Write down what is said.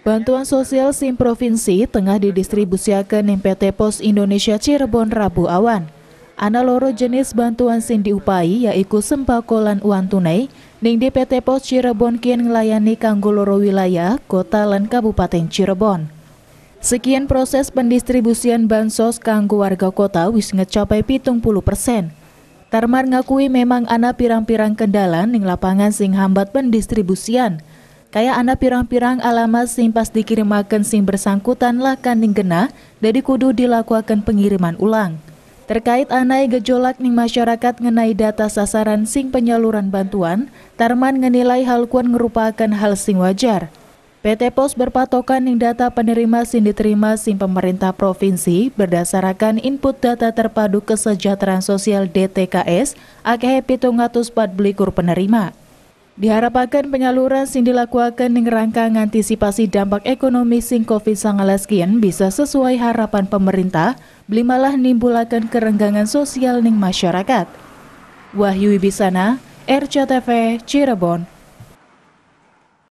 Bantuan sosial SIM Provinsi tengah didistribusikan di PT Pos Indonesia Cirebon Rabu Awan. Ana loro jenis bantuan SIM diupai yaitu sembako lan uang tunai ning di PT Pos Cirebon kian ngelayani kanggo loro wilayah, kota lan kabupaten Cirebon. Sekian proses pendistribusian bansos kanggo warga kota wis ngecapai pitung puluh persen. Tarmar ngakui memang ana pirang-pirang kendala ning lapangan sing hambat pendistribusian – Kaya anak pirang-pirang alamat sing pas dikirimakan sing bersangkutan lah kaning gena dari kudu dilakukan pengiriman ulang. Terkait anai gejolak ning masyarakat mengenai data sasaran sing penyaluran bantuan, Tarman ngenilai hal kuan ngerupakan hal sing wajar. PT Pos berpatokan ning data penerima sing diterima sing pemerintah provinsi berdasarkan input data terpadu kesejahteraan sosial DTKS akeh pitung atus penerima. Diharapkan penyaluran sing dilakukan ning rangka antisipasi dampak ekonomi sing COVID-19 bisa sesuai harapan pemerintah, beli malah nimbulakan kerenggangan sosial ning masyarakat. Wahyu Ibisana, RCTV, Cirebon,